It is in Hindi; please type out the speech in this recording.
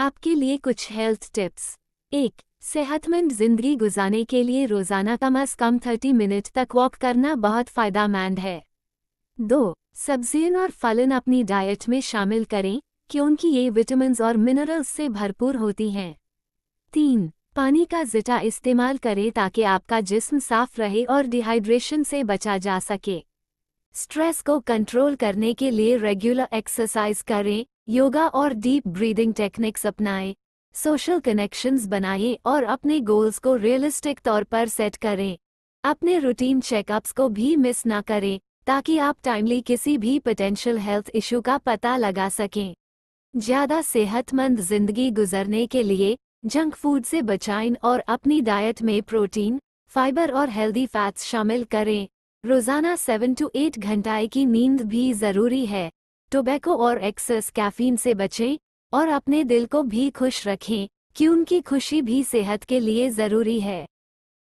आपके लिए कुछ हेल्थ टिप्स एक सेहतमंद जिंदगी गुजारने के लिए रोजाना कम अज कम थर्टी मिनट तक वॉक करना बहुत फायदामंद है दो सब्जियन और फलन अपनी डाइट में शामिल करें क्योंकि ये विटामिन और मिनरल्स से भरपूर होती हैं तीन पानी का जिटा इस्तेमाल करें ताकि आपका जिस्म साफ रहे और डिहाइड्रेशन से बचा जा सके स्ट्रेस को कंट्रोल करने के लिए रेगुलर एक्सरसाइज करें योगा और डीप ब्रीदिंग टेक्निक्स अपनाएं सोशल कनेक्शंस बनाएं और अपने गोल्स को रियलिस्टिक तौर पर सेट करें अपने रूटीन चेकअप्स को भी मिस ना करें ताकि आप टाइमली किसी भी पोटेंशियल हेल्थ इशू का पता लगा सकें ज़्यादा सेहतमंद जिंदगी गुजरने के लिए जंक फूड से बचाएं और अपनी डाइट में प्रोटीन फाइबर और हेल्दी फैट्स शामिल करें रोज़ाना सेवन टू एट घंटाए की नींद भी ज़रूरी है टोबैको और एक्सेस कैफीन से बचें और अपने दिल को भी खुश रखें क्योंकि उनकी खुशी भी सेहत के लिए ज़रूरी है